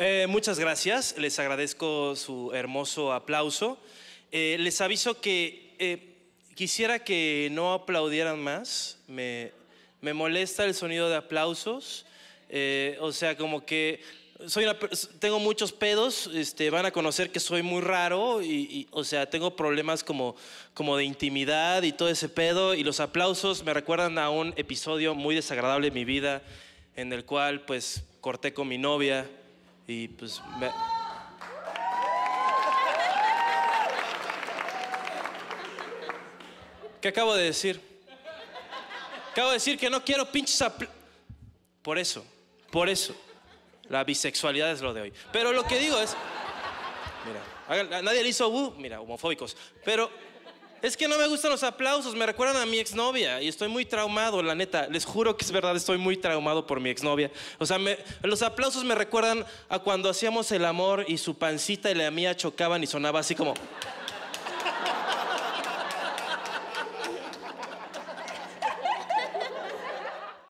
Eh, muchas gracias, les agradezco su hermoso aplauso. Eh, les aviso que eh, quisiera que no aplaudieran más, me, molesta el sonido de aplausos, o sea, como que soy tengo muchos pedos, este, van a conocer que soy muy raro y, o sea, tengo problemas como, como de intimidad y todo ese pedo y los aplausos me recuerdan a un episodio muy desagradable de mi vida en el cual pues corté con mi novia y pues ¿Qué acabo de decir? Acabo de decir que no quiero pinches Por eso, por eso. La bisexualidad es lo de hoy. Pero lo que digo es... Mira, nadie le hizo, mira, homofóbicos. Pero es que no me gustan los aplausos, me recuerdan a mi exnovia y estoy muy traumado, la neta. Les juro que es verdad, estoy muy traumado por mi exnovia. O sea, los aplausos me recuerdan a cuando hacíamos el amor y su pancita y la mía chocaban y sonaba así como...